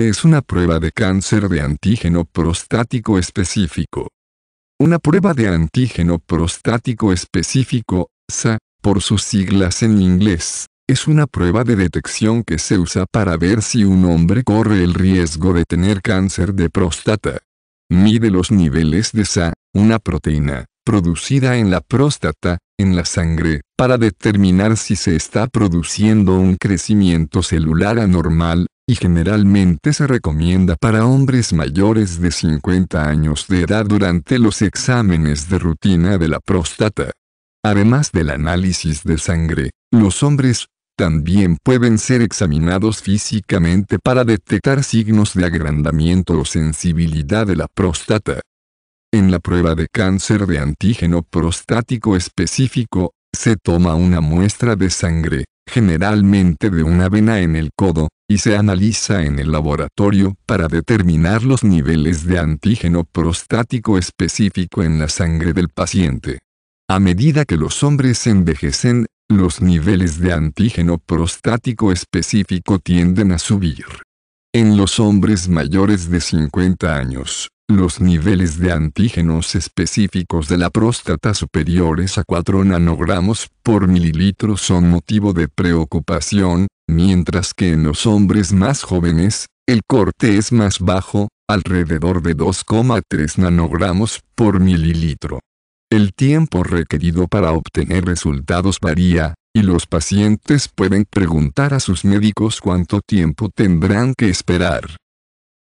es una prueba de cáncer de antígeno prostático específico. Una prueba de antígeno prostático específico, SA, por sus siglas en inglés, es una prueba de detección que se usa para ver si un hombre corre el riesgo de tener cáncer de próstata. Mide los niveles de SA, una proteína, producida en la próstata, en la sangre, para determinar si se está produciendo un crecimiento celular anormal, y generalmente se recomienda para hombres mayores de 50 años de edad durante los exámenes de rutina de la próstata. Además del análisis de sangre, los hombres también pueden ser examinados físicamente para detectar signos de agrandamiento o sensibilidad de la próstata. En la prueba de cáncer de antígeno prostático específico, se toma una muestra de sangre, generalmente de una vena en el codo, y se analiza en el laboratorio para determinar los niveles de antígeno prostático específico en la sangre del paciente. A medida que los hombres envejecen, los niveles de antígeno prostático específico tienden a subir. En los hombres mayores de 50 años, los niveles de antígenos específicos de la próstata superiores a 4 nanogramos por mililitro son motivo de preocupación, mientras que en los hombres más jóvenes, el corte es más bajo, alrededor de 2,3 nanogramos por mililitro. El tiempo requerido para obtener resultados varía, y los pacientes pueden preguntar a sus médicos cuánto tiempo tendrán que esperar.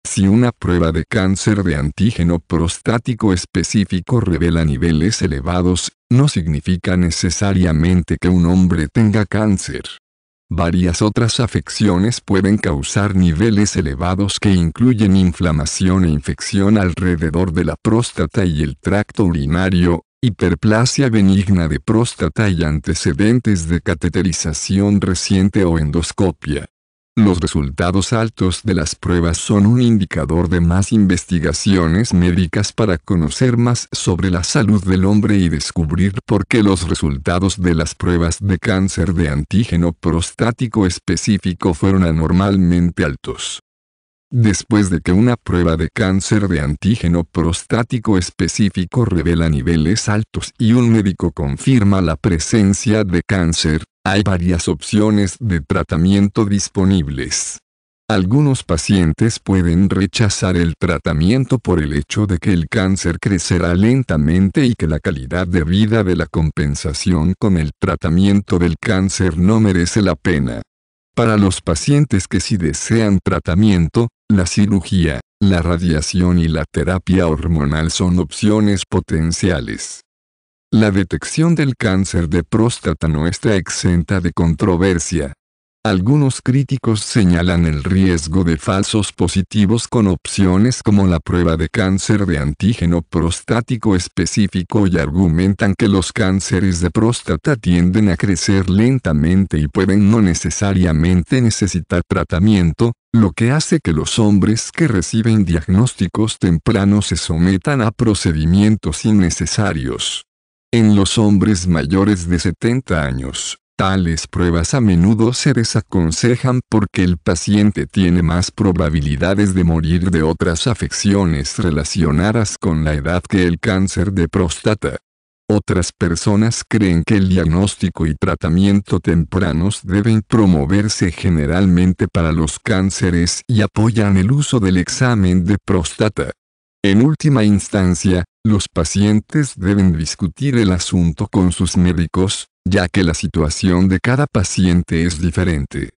Si una prueba de cáncer de antígeno prostático específico revela niveles elevados, no significa necesariamente que un hombre tenga cáncer. Varias otras afecciones pueden causar niveles elevados que incluyen inflamación e infección alrededor de la próstata y el tracto urinario, hiperplasia benigna de próstata y antecedentes de cateterización reciente o endoscopia. Los resultados altos de las pruebas son un indicador de más investigaciones médicas para conocer más sobre la salud del hombre y descubrir por qué los resultados de las pruebas de cáncer de antígeno prostático específico fueron anormalmente altos. Después de que una prueba de cáncer de antígeno prostático específico revela niveles altos y un médico confirma la presencia de cáncer, hay varias opciones de tratamiento disponibles. Algunos pacientes pueden rechazar el tratamiento por el hecho de que el cáncer crecerá lentamente y que la calidad de vida de la compensación con el tratamiento del cáncer no merece la pena. Para los pacientes que sí desean tratamiento, la cirugía, la radiación y la terapia hormonal son opciones potenciales. La detección del cáncer de próstata no está exenta de controversia. Algunos críticos señalan el riesgo de falsos positivos con opciones como la prueba de cáncer de antígeno prostático específico y argumentan que los cánceres de próstata tienden a crecer lentamente y pueden no necesariamente necesitar tratamiento, lo que hace que los hombres que reciben diagnósticos tempranos se sometan a procedimientos innecesarios. En los hombres mayores de 70 años, tales pruebas a menudo se desaconsejan porque el paciente tiene más probabilidades de morir de otras afecciones relacionadas con la edad que el cáncer de próstata. Otras personas creen que el diagnóstico y tratamiento tempranos deben promoverse generalmente para los cánceres y apoyan el uso del examen de próstata. En última instancia, los pacientes deben discutir el asunto con sus médicos, ya que la situación de cada paciente es diferente.